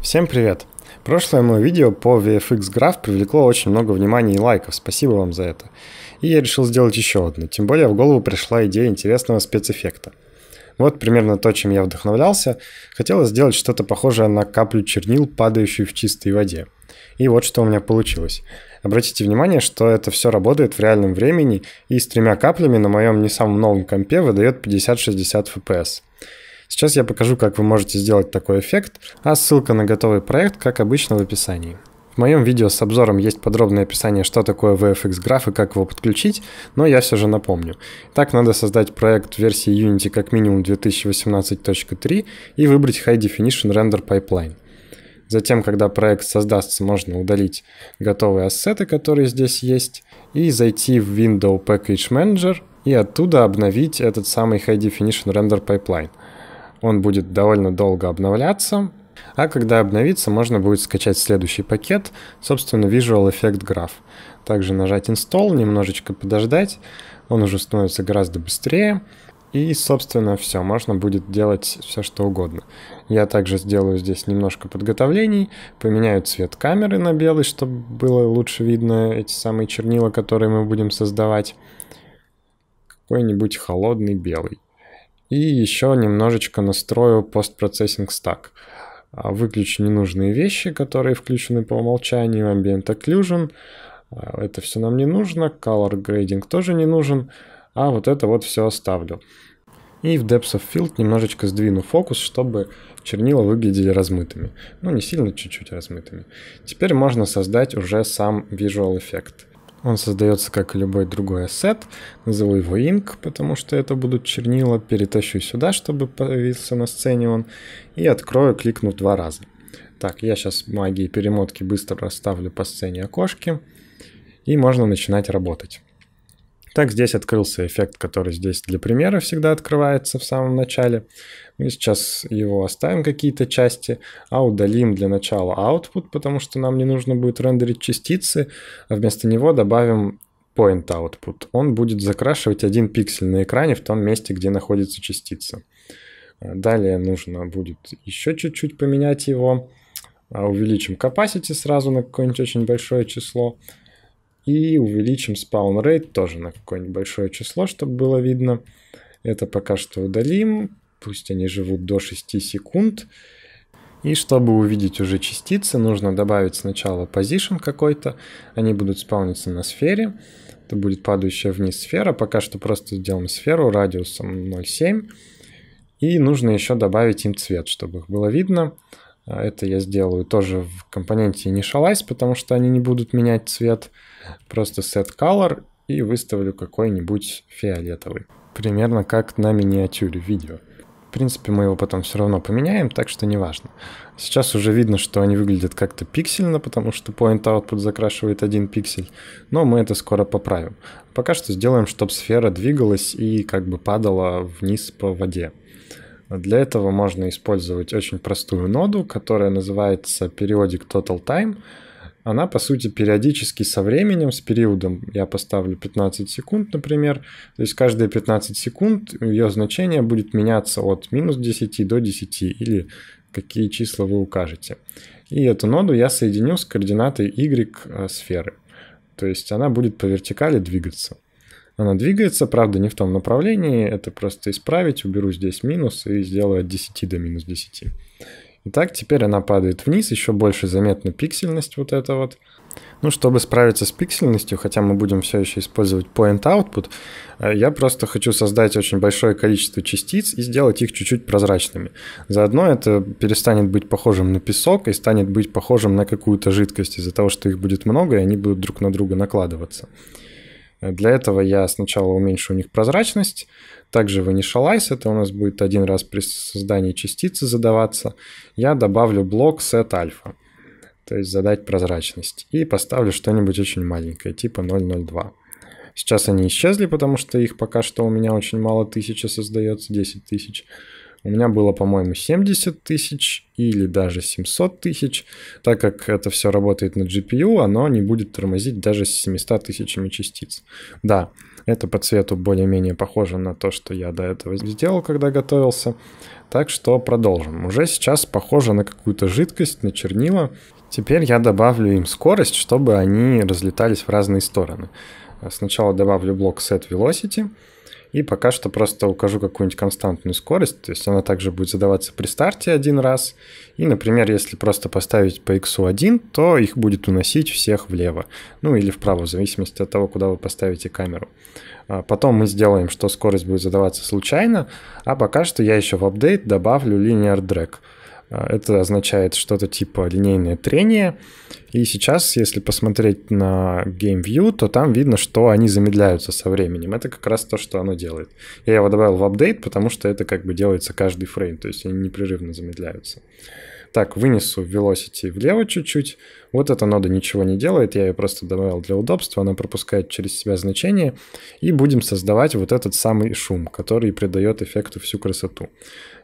Всем привет! Прошлое мое видео по VFX Graph привлекло очень много внимания и лайков, спасибо вам за это. И я решил сделать еще одно, тем более в голову пришла идея интересного спецэффекта. Вот примерно то, чем я вдохновлялся. Хотелось сделать что-то похожее на каплю чернил, падающую в чистой воде. И вот что у меня получилось. Обратите внимание, что это все работает в реальном времени и с тремя каплями на моем не самом новом компе выдает 50-60 FPS. Сейчас я покажу, как вы можете сделать такой эффект, а ссылка на готовый проект, как обычно, в описании. В моем видео с обзором есть подробное описание, что такое VFX граф и как его подключить, но я все же напомню. Так надо создать проект версии Unity как минимум 2018.3 и выбрать High Definition Render Pipeline. Затем, когда проект создастся, можно удалить готовые ассеты, которые здесь есть, и зайти в Window Package Manager и оттуда обновить этот самый High Definition Render Pipeline – он будет довольно долго обновляться, а когда обновится, можно будет скачать следующий пакет, собственно, Visual Effect Graph. Также нажать Install, немножечко подождать, он уже становится гораздо быстрее. И, собственно, все, можно будет делать все, что угодно. Я также сделаю здесь немножко подготовлений, поменяю цвет камеры на белый, чтобы было лучше видно эти самые чернила, которые мы будем создавать. Какой-нибудь холодный белый. И еще немножечко настрою постпроцессинг стак. А, выключу ненужные вещи, которые включены по умолчанию, Ambient Occlusion. А, это все нам не нужно, Color Grading тоже не нужен, а вот это вот все оставлю. И в Depth of Field немножечко сдвину фокус, чтобы чернила выглядели размытыми. Ну, не сильно, чуть-чуть размытыми. Теперь можно создать уже сам visual эффект. Он создается, как и любой другой ассет. Назову его ink, потому что это будут чернила. Перетащу сюда, чтобы появился на сцене он. И открою, кликнув два раза. Так, я сейчас магии перемотки быстро расставлю по сцене окошки. И можно начинать работать. Так здесь открылся эффект, который здесь для примера всегда открывается в самом начале. Мы сейчас его оставим какие-то части, а удалим для начала output, потому что нам не нужно будет рендерить частицы, а вместо него добавим point output. Он будет закрашивать один пиксель на экране в том месте, где находится частица. Далее нужно будет еще чуть-чуть поменять его. А увеличим capacity сразу на какое-нибудь очень большое число. И увеличим spawn rate тоже на какое-нибудь большое число, чтобы было видно. Это пока что удалим. Пусть они живут до 6 секунд. И чтобы увидеть уже частицы, нужно добавить сначала position какой-то. Они будут спауниться на сфере. Это будет падающая вниз сфера. Пока что просто сделаем сферу радиусом 0,7. И нужно еще добавить им цвет, чтобы их было видно. А это я сделаю тоже в компоненте initialize, потому что они не будут менять цвет. Просто set color и выставлю какой-нибудь фиолетовый. Примерно как на миниатюре видео. В принципе, мы его потом все равно поменяем, так что неважно. Сейчас уже видно, что они выглядят как-то пиксельно, потому что Point Output закрашивает один пиксель, но мы это скоро поправим. Пока что сделаем, чтобы сфера двигалась и как бы падала вниз по воде. Для этого можно использовать очень простую ноду, которая называется Periodic Total Time. Она, по сути, периодически со временем, с периодом, я поставлю 15 секунд, например, то есть каждые 15 секунд ее значение будет меняться от минус 10 до 10 или какие числа вы укажете. И эту ноду я соединю с координатой y э, сферы. То есть она будет по вертикали двигаться. Она двигается, правда, не в том направлении. Это просто исправить. Уберу здесь минус и сделаю от 10 до минус 10. Итак, теперь она падает вниз, еще больше заметна пиксельность вот эта вот. Ну, чтобы справиться с пиксельностью, хотя мы будем все еще использовать point output, э, я просто хочу создать очень большое количество частиц и сделать их чуть-чуть прозрачными. Заодно это перестанет быть похожим на песок и станет быть похожим на какую-то жидкость из-за того, что их будет много, и они будут друг на друга накладываться. Для этого я сначала уменьшу у них прозрачность, также вынишалайз, это у нас будет один раз при создании частицы задаваться. Я добавлю блок set alpha, то есть задать прозрачность, и поставлю что-нибудь очень маленькое, типа 0,02. Сейчас они исчезли, потому что их пока что у меня очень мало тысяча создается, 10 тысяч. У меня было, по-моему, 70 тысяч или даже 700 тысяч. Так как это все работает на GPU, оно не будет тормозить даже с 700 тысячами частиц. Да, это по цвету более-менее похоже на то, что я до этого сделал, когда готовился. Так что продолжим. Уже сейчас похоже на какую-то жидкость, на чернила. Теперь я добавлю им скорость, чтобы они разлетались в разные стороны. Сначала добавлю блок set velocity. И пока что просто укажу какую-нибудь константную скорость, то есть она также будет задаваться при старте один раз. И, например, если просто поставить по x 1, то их будет уносить всех влево, ну или вправо, в зависимости от того, куда вы поставите камеру. А потом мы сделаем, что скорость будет задаваться случайно, а пока что я еще в апдейт добавлю linear drag — а, это означает что-то типа линейное трение. И сейчас, если посмотреть на GameView, то там видно, что они замедляются со временем. Это как раз то, что оно делает. Я его добавил в апдейт, потому что это как бы делается каждый фрейм, то есть они непрерывно замедляются. Так, вынесу Velocity влево чуть-чуть. Вот эта нода ничего не делает, я ее просто добавил для удобства, она пропускает через себя значение. И будем создавать вот этот самый шум, который придает эффекту всю красоту.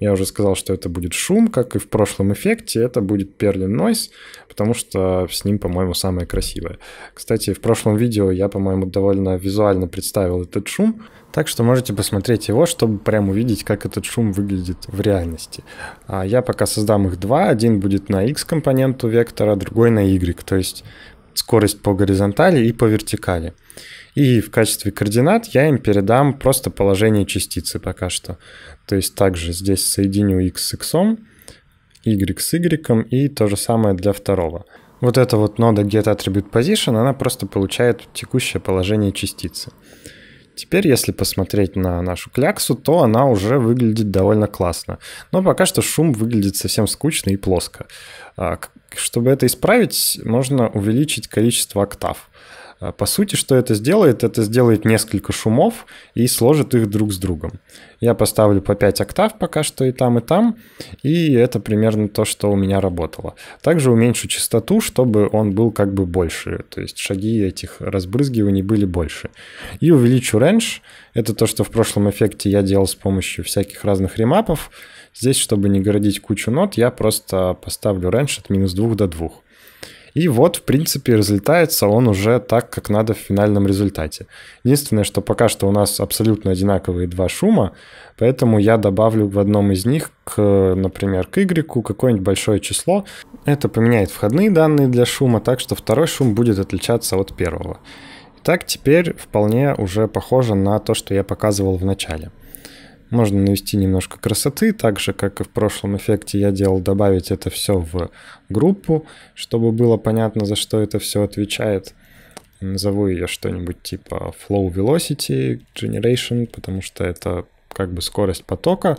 Я уже сказал, что это будет шум, как и в прошлом эффекте, это будет Perlin Noise, потому что с ним, по-моему, самое красивое. Кстати, в прошлом видео я, по-моему, довольно визуально представил этот шум, так что можете посмотреть его, чтобы прям увидеть, как этот шум выглядит в реальности. А я пока создам их два. Один будет на X компоненту вектора, другой на Y. То есть скорость по горизонтали и по вертикали. И в качестве координат я им передам просто положение частицы пока что. То есть также здесь соединю x с x, y с y, и то же самое для второго. Вот эта вот нода get getAttribute position, она просто получает текущее положение частицы. Теперь, если посмотреть на нашу кляксу, то она уже выглядит довольно классно. Но пока что шум выглядит совсем скучно и плоско. А, чтобы это исправить, можно увеличить количество октав. А по сути, что это сделает? Это сделает несколько шумов и сложит их друг с другом. Я поставлю по 5 октав пока что и там, и там, и это примерно то, что у меня работало. Также уменьшу частоту, чтобы он был как бы больше, то есть шаги этих разбрызгиваний были больше. И увеличу range, это то, что в прошлом эффекте я делал с помощью всяких разных ремапов. Здесь, чтобы не городить кучу нот, я просто поставлю range от минус 2 до 2. И вот, в принципе, разлетается он уже так, как надо в финальном результате. Единственное, что пока что у нас абсолютно одинаковые два шума, поэтому я добавлю в одном из них, к, например, к Y какое-нибудь большое число. Это поменяет входные данные для шума, так что второй шум будет отличаться от первого. Итак, теперь вполне уже похоже на то, что я показывал в начале. Можно навести немножко красоты, так же, как и в прошлом эффекте я делал, добавить это все в группу, чтобы было понятно, за что это все отвечает. Назову ее что-нибудь типа Flow Velocity Generation, потому что это как бы скорость потока.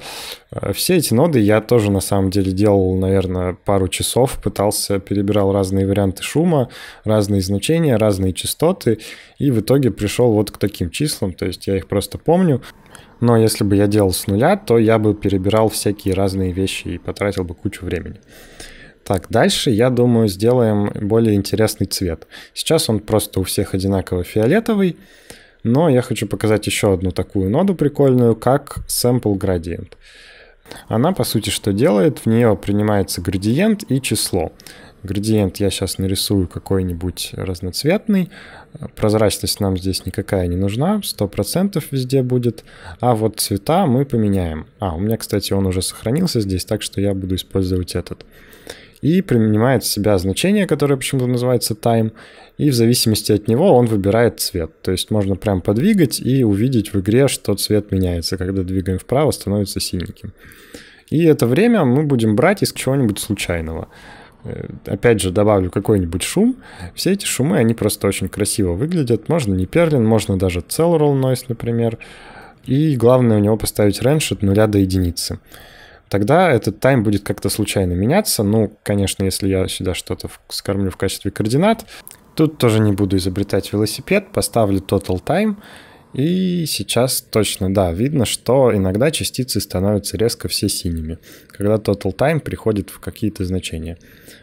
Э, все эти ноды я тоже на самом деле делал, наверное, пару часов, пытался, перебирал разные варианты шума, разные значения, разные частоты, и в итоге пришел вот к таким числам, то есть я их просто помню. Но если бы я делал с нуля, то я бы перебирал всякие разные вещи и потратил бы кучу времени. Так, дальше, я думаю, сделаем более интересный цвет. Сейчас он просто у всех одинаково фиолетовый. Но я хочу показать еще одну такую ноду прикольную, как sample gradient. Она, по сути, что делает? В нее принимается градиент и число. Градиент я сейчас нарисую какой-нибудь разноцветный. Прозрачность нам здесь никакая не нужна, 100% везде будет. А вот цвета мы поменяем. А, у меня, кстати, он уже сохранился здесь, так что я буду использовать этот и принимает в себя значение, которое почему-то называется time, и в зависимости от него он выбирает цвет. То есть можно прям подвигать и увидеть в игре, что цвет меняется. Когда двигаем вправо, становится синеньким. И это время мы будем брать из чего-нибудь случайного. Э, опять же, добавлю какой-нибудь шум. Все эти шумы, они просто очень красиво выглядят. Можно не перлин, можно даже cell roll noise, например. И главное у него поставить range от 0 до единицы тогда этот тайм будет как-то случайно меняться. Ну, конечно, если я сюда что-то скормлю в качестве координат, тут тоже не буду изобретать велосипед, поставлю total time, и сейчас точно, да, видно, что иногда частицы становятся резко все синими, когда total time приходит в какие-то значения.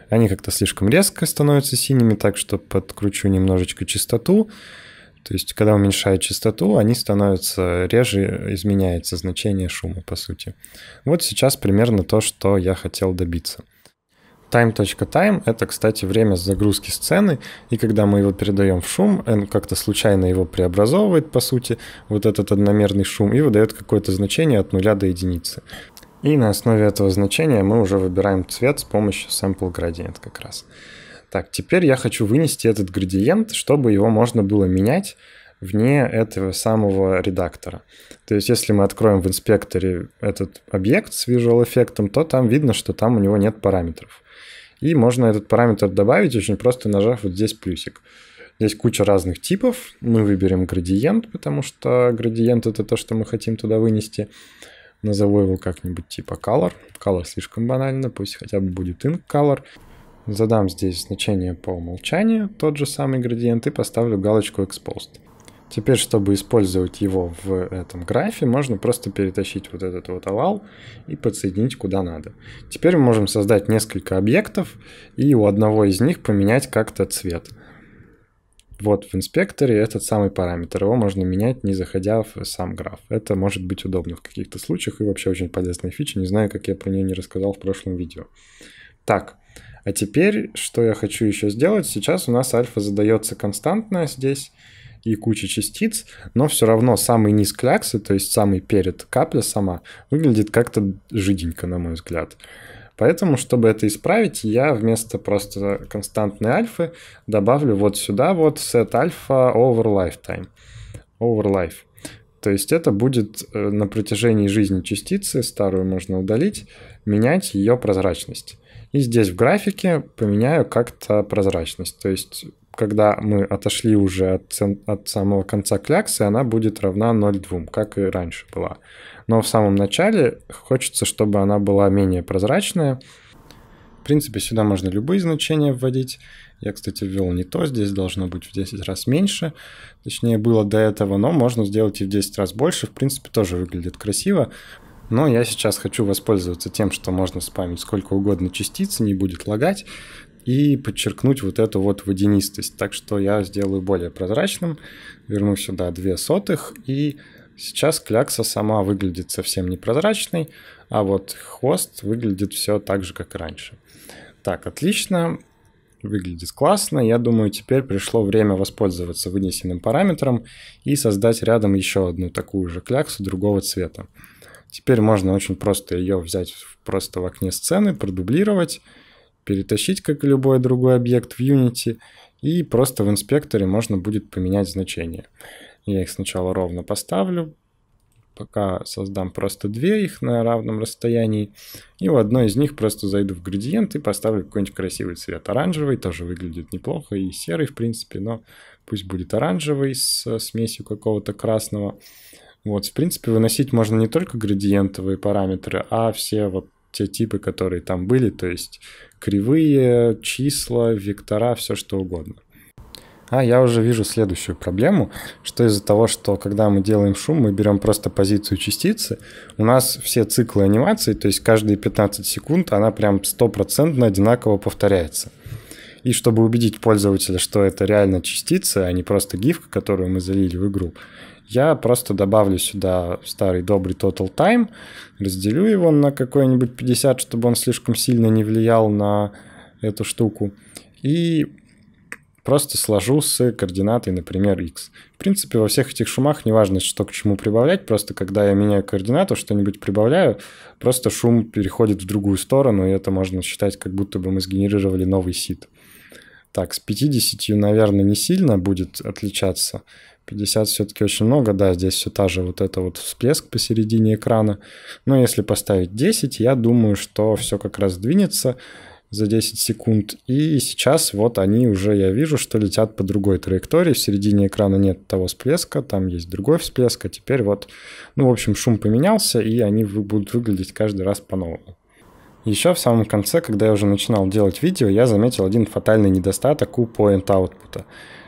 Они как-то слишком резко становятся синими, так что подкручу немножечко частоту, то есть, когда уменьшают частоту, они становятся реже, изменяется значение шума, по сути. Вот сейчас примерно то, что я хотел добиться. Time.time .time — это, кстати, время загрузки сцены, и когда мы его передаем в шум, он как-то случайно его преобразовывает, по сути, вот этот одномерный шум, и выдает какое-то значение от нуля до единицы. И на основе этого значения мы уже выбираем цвет с помощью sample gradient как раз. Так, теперь я хочу вынести этот градиент, чтобы его можно было менять вне этого самого редактора. То есть если мы откроем в инспекторе этот объект с Visual эффектом, то там видно, что там у него нет параметров. И можно этот параметр добавить очень просто, нажав вот здесь плюсик. Здесь куча разных типов. Мы выберем градиент, потому что градиент — это то, что мы хотим туда вынести. Назову его как-нибудь типа color. Color слишком банально, пусть хотя бы будет ink color. Задам здесь значение по умолчанию, тот же самый градиент, и поставлю галочку Exposed. Теперь, чтобы использовать его в этом графе, можно просто перетащить вот этот вот овал и подсоединить куда надо. Теперь мы можем создать несколько объектов и у одного из них поменять как-то цвет. Вот в инспекторе этот самый параметр. Его можно менять, не заходя в сам граф. Это может быть удобно в каких-то случаях и вообще очень полезная фича. Не знаю, как я про нее не рассказал в прошлом видео. Так, а теперь, что я хочу еще сделать, сейчас у нас альфа задается константная здесь и куча частиц, но все равно самый низ кляксы, то есть самый перед капля сама, выглядит как-то жиденько, на мой взгляд. Поэтому, чтобы это исправить, я вместо просто константной альфы добавлю вот сюда вот set alpha over lifetime. Over life. То есть это будет э, на протяжении жизни частицы, старую можно удалить, менять ее прозрачность. И здесь в графике поменяю как-то прозрачность. То есть, когда мы отошли уже от, от самого конца кляксы, она будет равна 0,2, как и раньше была. Но в самом начале хочется, чтобы она была менее прозрачная. В принципе, сюда можно любые значения вводить. Я, кстати, ввел не то, здесь должно быть в 10 раз меньше, точнее было до этого, но можно сделать и в 10 раз больше, в принципе, тоже выглядит красиво но я сейчас хочу воспользоваться тем, что можно спамить сколько угодно частиц, не будет лагать, и подчеркнуть вот эту вот водянистость. Так что я сделаю более прозрачным, верну сюда две сотых, и сейчас клякса сама выглядит совсем непрозрачной, а вот хвост выглядит все так же, как раньше. Так, отлично, выглядит классно. Я думаю, теперь пришло время воспользоваться вынесенным параметром и создать рядом еще одну такую же кляксу другого цвета. Теперь можно очень просто ее взять просто в окне сцены, продублировать, перетащить, как и любой другой объект в Unity, и просто в инспекторе можно будет поменять значения. Я их сначала ровно поставлю, пока создам просто две их на равном расстоянии, и в одной из них просто зайду в градиент и поставлю какой-нибудь красивый цвет. Оранжевый тоже выглядит неплохо, и серый, в принципе, но пусть будет оранжевый с э, смесью какого-то красного. Вот, в принципе, выносить можно не только градиентовые параметры, а все вот те типы, которые там были, то есть кривые, числа, вектора, все что угодно. А я уже вижу следующую проблему, что из-за того, что когда мы делаем шум, мы берем просто позицию частицы, у нас все циклы анимации, то есть каждые 15 секунд она прям стопроцентно одинаково повторяется. И чтобы убедить пользователя, что это реально частица, а не просто гифка, которую мы залили в игру, я просто добавлю сюда старый добрый total time, разделю его на какой-нибудь 50, чтобы он слишком сильно не влиял на эту штуку. И просто сложу с координатой, например, x. В принципе, во всех этих шумах неважно, что к чему прибавлять, просто когда я меняю координату, что-нибудь прибавляю, просто шум переходит в другую сторону, и это можно считать, как будто бы мы сгенерировали новый сит. Так, с 50, наверное, не сильно будет отличаться. 50 все-таки очень много, да, здесь все та же вот это вот всплеск посередине экрана. Но если поставить 10, я думаю, что все как раз двинется за 10 секунд. И сейчас вот они уже, я вижу, что летят по другой траектории. В середине экрана нет того всплеска, там есть другой всплеск. А теперь вот, ну, в общем, шум поменялся, и они будут выглядеть каждый раз по-новому. Еще в самом конце, когда я уже начинал делать видео, я заметил один фатальный недостаток у point output,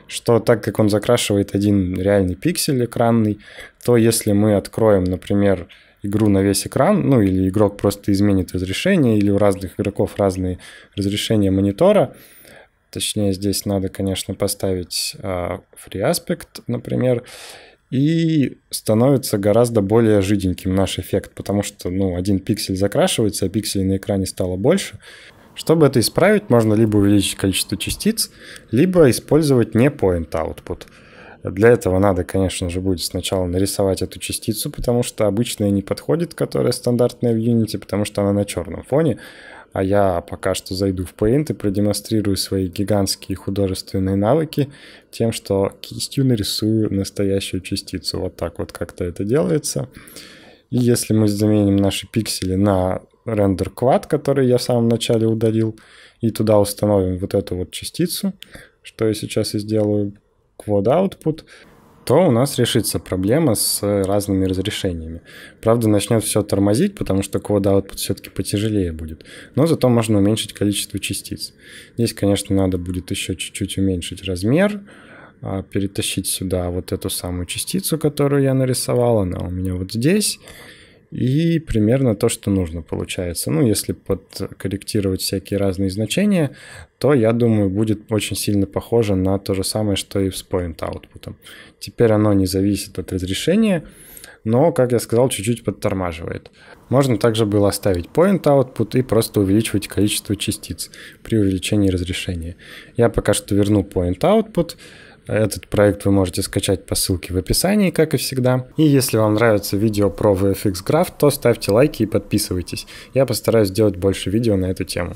что так как он закрашивает один реальный пиксель экранный, то если мы откроем, например, игру на весь экран, ну или игрок просто изменит разрешение, или у разных игроков разные разрешения монитора. Точнее, здесь надо, конечно, поставить э, Free Aspect, например, и становится гораздо более жиденьким наш эффект, потому что ну, один пиксель закрашивается, а пикселей на экране стало больше. Чтобы это исправить, можно либо увеличить количество частиц, либо использовать не point output. Для этого надо, конечно же, будет сначала нарисовать эту частицу, потому что обычная не подходит, которая стандартная в Unity, потому что она на черном фоне, а я пока что зайду в Paint и продемонстрирую свои гигантские художественные навыки тем, что кистью нарисую настоящую частицу. Вот так вот как-то это делается. И если мы заменим наши пиксели на рендер квад, который я в самом начале удалил, и туда установим вот эту вот частицу, что я сейчас и сделаю, квад output, то у нас решится проблема с разными разрешениями. Правда, начнет все тормозить, потому что код output все-таки потяжелее будет. Но зато можно уменьшить количество частиц. Здесь, конечно, надо будет еще чуть-чуть уменьшить размер, а, перетащить сюда вот эту самую частицу, которую я нарисовал. Она у меня вот здесь. И примерно то, что нужно получается. Ну, если подкорректировать всякие разные значения, то, я думаю, будет очень сильно похоже на то же самое, что и с point output. Теперь оно не зависит от разрешения, но, как я сказал, чуть-чуть подтормаживает. Можно также было оставить point output и просто увеличивать количество частиц при увеличении разрешения. Я пока что верну point output, этот проект вы можете скачать по ссылке в описании, как и всегда. И если вам нравится видео про VFX Graph, то ставьте лайки и подписывайтесь. Я постараюсь сделать больше видео на эту тему.